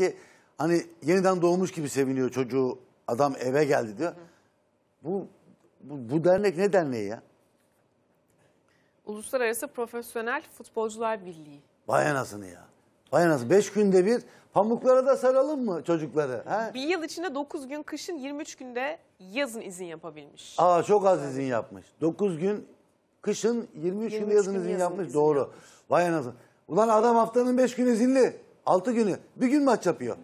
ki hani yeniden doğmuş gibi seviniyor çocuğu adam eve geldi diyor. Bu, bu, bu dernek ne derneği ya? Uluslararası Profesyonel Futbolcular Birliği. Vay anasını ya. Vay anasını. Beş günde bir pamuklara da saralım mı çocukları? He? Bir yıl içinde dokuz gün kışın yirmi üç günde yazın izin yapabilmiş. Aa çok az izin yapmış. Dokuz gün kışın yirmi üç gün yazın izin yapmış. Doğru. Yapmış. Vay anasını. Ulan adam haftanın beş günü izinli. 6 günü bir gün maç yapıyor.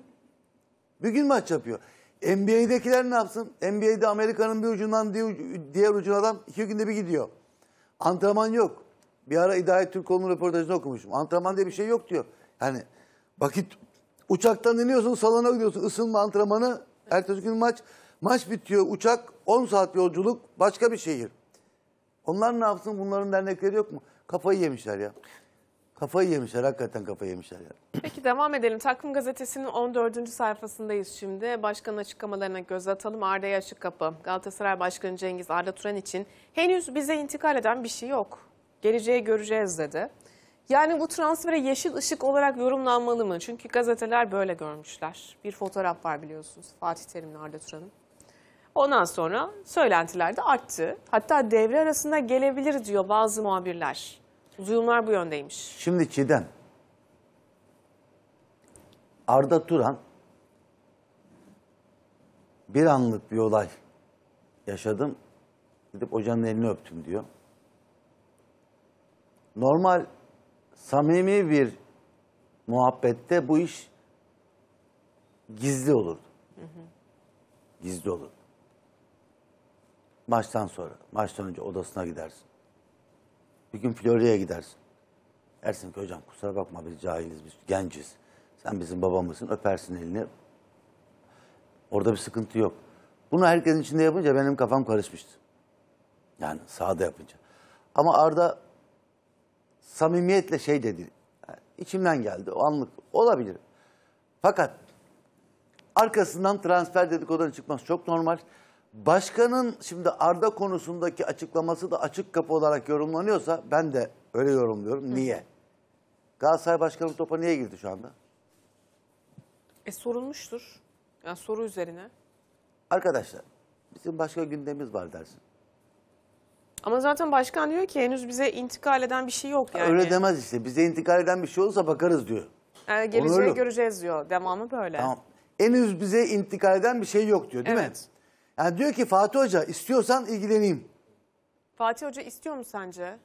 Bir gün maç yapıyor. NBA'dekiler ne yapsın? NBA'de Amerika'nın bir ucundan diğer ucuna adam iki günde bir gidiyor. Antrenman yok. Bir ara İdare Türkoğlu'nun röportajını okumuştum. Antrenman diye bir şey yok diyor. Yani vakit uçaktan iniyorsun salona gidiyorsun ısınma antrenmanı. Ertesi gün maç. Maç bitiyor uçak 10 saat yolculuk başka bir şehir. Onlar ne yapsın bunların dernekleri yok mu? Kafayı yemişler ya. Kafayı yemişler hakikaten kafayı yemişler yani. Peki devam edelim. Takvim gazetesinin 14. sayfasındayız şimdi. Başkanın açıklamalarına göz atalım. Arda'ya açık kapı. Galatasaray Başkanı Cengiz Arda Turan için henüz bize intikal eden bir şey yok. Geleceği göreceğiz dedi. Yani bu transfere yeşil ışık olarak yorumlanmalı mı? Çünkü gazeteler böyle görmüşler. Bir fotoğraf var biliyorsunuz Fatih Terim'le Arda Turan'ın. Ondan sonra söylentiler de arttı. Hatta devre arasında gelebilir diyor bazı muhabirler. Duyumlar bu yöndeymiş. Şimdi Çiğdem, Arda Turan bir anlık bir olay yaşadım. Gidip hocanın elini öptüm diyor. Normal, samimi bir muhabbette bu iş gizli olurdu. Hı hı. Gizli olur. Maçtan sonra, maçtan önce odasına gidersin. Bir gün Florya'ya gidersin. Dersin ki hocam kusura bakma biz cahiliz, biz genciz. Sen bizim babamızın öpersin elini. Orada bir sıkıntı yok. Bunu herkesin içinde yapınca benim kafam karışmıştı. Yani sahada yapınca. Ama Arda samimiyetle şey dedi. Yani içimden geldi o anlık. Olabilir. Fakat arkasından transfer dedikodan çıkmaz çok normal. Başkanın şimdi Arda konusundaki açıklaması da açık kapı olarak yorumlanıyorsa ben de öyle yorumluyorum. Niye? Galatasaray Başkanı topa niye girdi şu anda? E sorulmuştur. Yani soru üzerine. Arkadaşlar bizim başka gündemimiz var dersin. Ama zaten başkan diyor ki henüz bize intikal eden bir şey yok yani. Öyle demez işte. Bize intikal eden bir şey olsa bakarız diyor. Yani geleceği göreceğiz diyor. Devamı böyle. Tamam. Henüz bize intikal eden bir şey yok diyor değil mi? Evet. Yani diyor ki Fatih Hoca istiyorsan ilgileneyim. Fatih Hoca istiyor mu sence?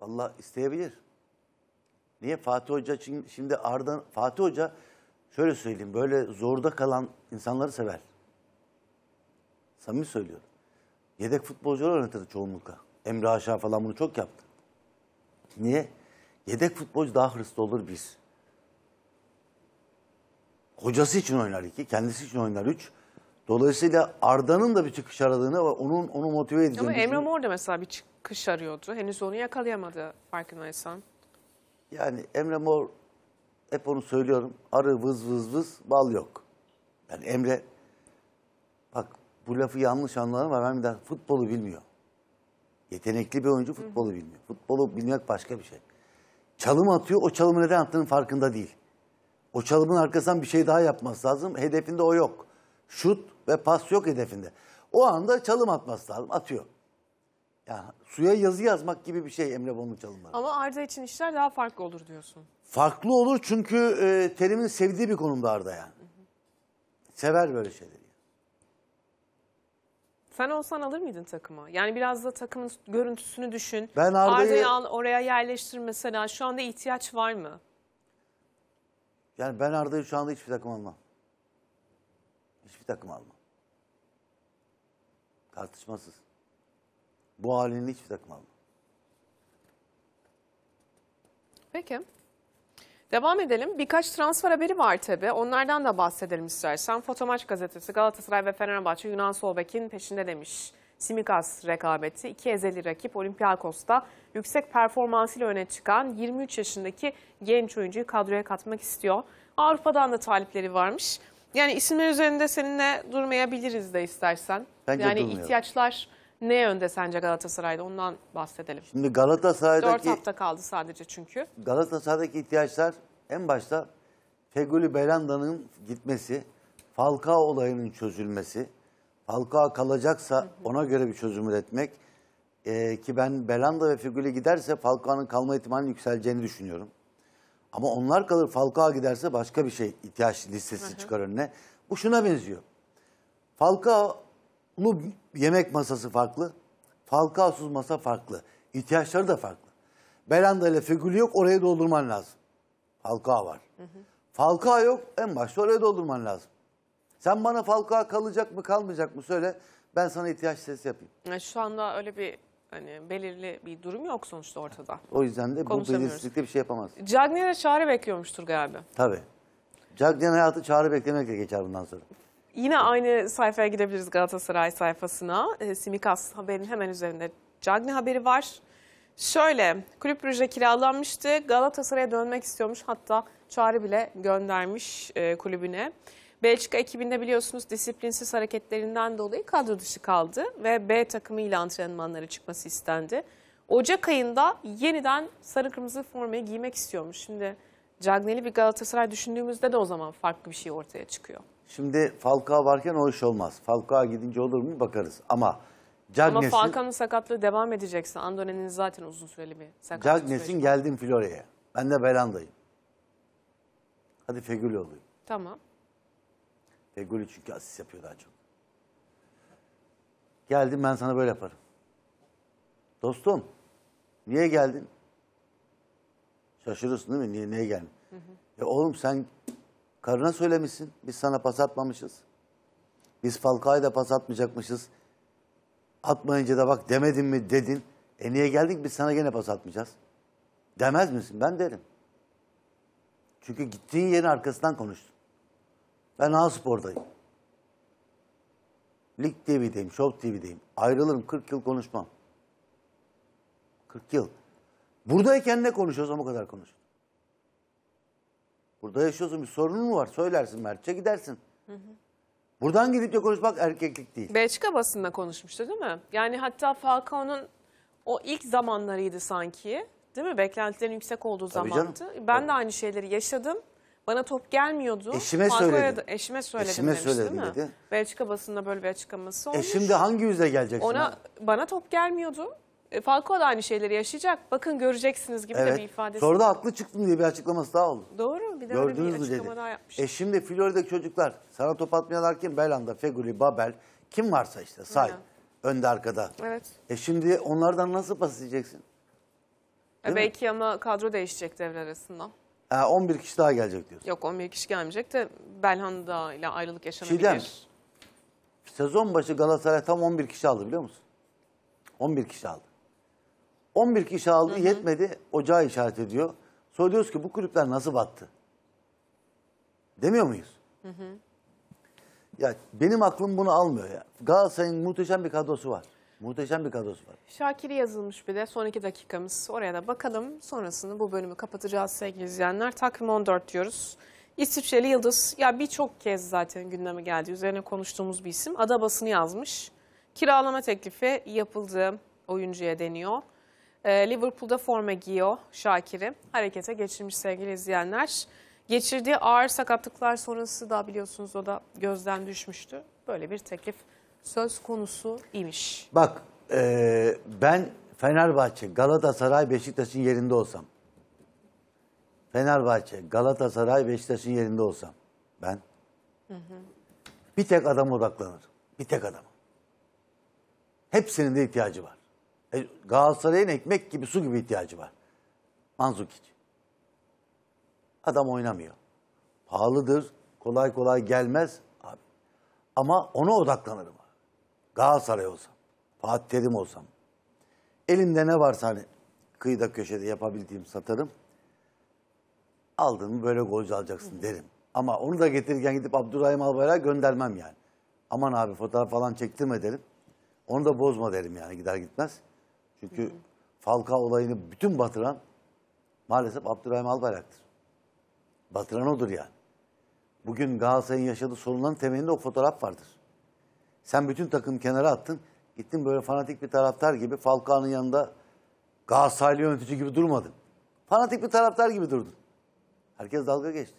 Valla isteyebilir. Niye Fatih Hoca şimdi, şimdi Arda Fatih Hoca şöyle söyleyeyim böyle zorda kalan insanları sever. Samimi söylüyorum. Yedek futbolcuları oynatırsın çoğunlukla. Emre Aşağı falan bunu çok yaptı. Niye? Yedek futbolcu daha hırslı olur biz. Hocası için oynar iki, kendisi için oynar üç. Dolayısıyla Arda'nın da bir çıkış aradığını ve onun onu motive edeceğini Ama Emre Mor da mesela bir çıkış arıyordu. Henüz onu yakalayamadı farkındaysan. Yani Emre Mor hep onu söylüyorum. Arı vız vız vız bal yok. Yani Emre bak bu lafı yanlış anlarım ama ben bir hani daha futbolu bilmiyor. Yetenekli bir oyuncu futbolu bilmiyor. Futbolu bilmek başka bir şey. Çalım atıyor, o çalımı neden attığının farkında değil. O çalımın arkasından bir şey daha yapması lazım. Hedefinde o yok şut ve pas yok hedefinde. O anda çalım atması lazım. Atıyor. Yani suya yazı yazmak gibi bir şey Emre Bon'un çalımları. Ama Arda için işler daha farklı olur diyorsun. Farklı olur çünkü e, Terim'in sevdiği bir konumda Arda yani. Hı hı. Sever böyle şeyleri. Sen olsan alır mıydın takımı? Yani biraz da takımın görüntüsünü düşün. Ben Arda'yı Arda'yı oraya yerleştir mesela. Şu anda ihtiyaç var mı? Yani ben Arda'yı şu anda hiçbir takım almam. Hiçbir takım alma. Tartışmasız. Bu halini hiçbir takım alma. Peki. Devam edelim. Birkaç transfer haberi var tabii. Onlardan da bahsedelim istersen. Fotomaç gazetesi Galatasaray ve Fenerbahçe Yunan Solbek'in peşinde demiş. Simikas rekabeti iki ezeli rakip Olympiakos'ta yüksek performansıyla öne çıkan 23 yaşındaki genç oyuncuyu kadroya katmak istiyor. Avrupa'dan da talipleri varmış. Yani isimler üzerinde seninle durmayabiliriz de istersen. Bence yani durmuyor. ihtiyaçlar ne yönde sence Galatasaray'da ondan bahsedelim. Şimdi Galatasaray'daki... dört hafta kaldı sadece çünkü. Galatasaray'daki ihtiyaçlar en başta Feguli Belanda'nın gitmesi, Falcao olayının çözülmesi, Falcao kalacaksa hı hı. ona göre bir çözüm üretmek ee, ki ben Belanda ve Feguli giderse Falcao'nun kalma ihtimalinin yükseleceğini düşünüyorum. Ama onlar kalır Falcao giderse başka bir şey ihtiyaç listesi hı hı. çıkar önüne. Bu şuna benziyor. Falcao'lu yemek masası farklı. Falcao'suz masa farklı. İhtiyaçları da farklı. Belanda ile Fegülü yok oraya doldurman lazım. Falcao var. Hı Falcao yok en başta oraya doldurman lazım. Sen bana Falcao kalacak mı kalmayacak mı söyle. Ben sana ihtiyaç listesi yapayım. şu anda öyle bir Hani belirli bir durum yok sonuçta ortada. O yüzden de bu belirsizlikte bir şey yapamaz. Cagney'e çağrı bekliyormuştur galiba. Tabii. Cagney'in hayatı çağrı beklemekle geçer bundan sonra. Yine aynı sayfaya gidebiliriz Galatasaray sayfasına. Ee, Simikas haberin hemen üzerinde Cagney haberi var. Şöyle, kulüp proje kiralanmıştı. Galatasaray'a dönmek istiyormuş. Hatta çağrı bile göndermiş e, kulübüne. Belçika ekibinde biliyorsunuz disiplinsiz hareketlerinden dolayı kadro dışı kaldı ve B takımı ile antrenmanlara çıkması istendi. Ocak ayında yeniden sarı kırmızı formayı giymek istiyormuş. Şimdi Cagneyli bir Galatasaray düşündüğümüzde de o zaman farklı bir şey ortaya çıkıyor. Şimdi Falcao varken o iş olmaz. Falcao gidince olur mu bakarız ama... Cagnes'in... Ama Falcao'nun sakatlığı devam edecekse Andone'nin zaten uzun süreli bir sakatlığı Cagnes'in geldim Florya'ya. Ben de Belanda'yım. Hadi figür olayım. Tamam. Ve golü çünkü asist yapıyor daha çok. Geldim ben sana böyle yaparım. Dostum niye geldin? Şaşırırsın değil mi? Niye, niye geldin? Hı hı. E oğlum sen karına söylemişsin. Biz sana pas atmamışız. Biz Falcao'ya da pas atmayacakmışız. Atmayınca da bak demedin mi dedin. E niye geldik biz sana gene pas atmayacağız. Demez misin? Ben derim. Çünkü gittiğin yerin arkasından konuştun. Ben A Spor'dayım. Lig TV'deyim, Show TV'deyim. Ayrılırım 40 yıl konuşmam. 40 yıl. Buradayken ne konuşuyorsam o kadar konuş. Burada yaşıyorsun bir sorunun mu var? Söylersin Mertçe gidersin. Hı hı. Buradan gidip de konuşmak erkeklik değil. Belçika basında konuşmuştu değil mi? Yani hatta Falcao'nun o ilk zamanlarıydı sanki. Değil mi? Beklentilerin yüksek olduğu Tabii zamandı. Canım. Ben Tabii. de aynı şeyleri yaşadım. Bana top gelmiyordu. Eşime söyledi. Eşime söyledim Eşime demiş söyledim değil mi? dedi. Belçika basında böyle bir açıklaması olmuş. E şimdi hangi yüzle geleceksin? Ona, abi? bana top gelmiyordu. E, Falco da aynı şeyleri yaşayacak. Bakın göreceksiniz gibi evet. de bir ifadesi. Sonra da haklı çıktım diye bir açıklaması daha oldu. Doğru. Bir de Gördünüz bir açıklama dedi. daha yapmış. E şimdi Florida'daki çocuklar sana top atmayanlarken Belanda, Feguli, Babel kim varsa işte say. Hı. Önde arkada. Evet. E şimdi onlardan nasıl pas diyeceksin? E, belki mi? ama kadro değişecek devre arasında. E, 11 kişi daha gelecek diyorsun. Yok 11 kişi gelmeyecek de Belhanda ile ayrılık yaşanabilir. Çiğdem, sezon başı Galatasaray tam 11 kişi aldı biliyor musun? 11 kişi aldı. 11 kişi aldı hı hı. yetmedi ocağı işaret ediyor. Sonra diyoruz ki bu kulüpler nasıl battı? Demiyor muyuz? Hı hı. Ya benim aklım bunu almıyor ya. Galatasaray'ın muhteşem bir kadrosu var. Muhteşem bir kadrosu var. Şakir'i yazılmış bir de son iki dakikamız. Oraya da bakalım. Sonrasını bu bölümü kapatacağız sevgili izleyenler. Takvim 14 diyoruz. İsviçreli Yıldız ya birçok kez zaten gündeme geldi. Üzerine konuştuğumuz bir isim. Adabasını yazmış. Kiralama teklifi yapıldı oyuncuya deniyor. Ee, Liverpool'da forma giyiyor Şakir'i. Harekete geçirmiş sevgili izleyenler. Geçirdiği ağır sakatlıklar sonrası da biliyorsunuz o da gözden düşmüştü. Böyle bir teklif söz konusu imiş. Bak e, ben Fenerbahçe, Galatasaray, Beşiktaş'ın yerinde olsam. Fenerbahçe, Galatasaray, Beşiktaş'ın yerinde olsam ben hı hı. bir tek adam odaklanır. Bir tek adam. Hepsinin de ihtiyacı var. E, Galatasaray'ın ekmek gibi su gibi ihtiyacı var. Manzukic. Adam oynamıyor. Pahalıdır. Kolay kolay gelmez. Abi. Ama ona odaklanırım. Galatasaray olsam, Fatih Terim olsam, elimde ne varsa hani kıyıda köşede yapabildiğim satarım. Aldın mı böyle golcü alacaksın derim. Ama onu da getirirken gidip Abdurrahim Albayrak'a göndermem yani. Aman abi fotoğraf falan çektirme derim. Onu da bozma derim yani gider gitmez. Çünkü hı Falka olayını bütün batıran maalesef Abdurrahim Albayrak'tır. Batıran odur yani. Bugün Galatasaray'ın yaşadığı sorunların temelinde o fotoğraf vardır. Sen bütün takım kenara attın. Gittin böyle fanatik bir taraftar gibi Falcao'nun yanında Galatasaraylı yönetici gibi durmadın. Fanatik bir taraftar gibi durdun. Herkes dalga geçti.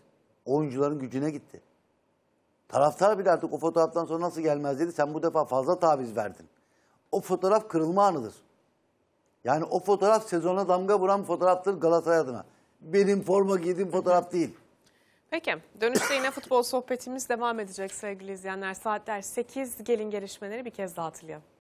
Oyuncuların gücüne gitti. Taraftar bile artık o fotoğraftan sonra nasıl gelmez dedi. Sen bu defa fazla taviz verdin. O fotoğraf kırılma anıdır. Yani o fotoğraf sezona damga vuran fotoğraftır Galatasaray adına. Benim forma giydiğim fotoğraf değil. Peki dönüşte yine futbol sohbetimiz devam edecek sevgili izleyenler. Saatler 8 gelin gelişmeleri bir kez daha hatırlayalım.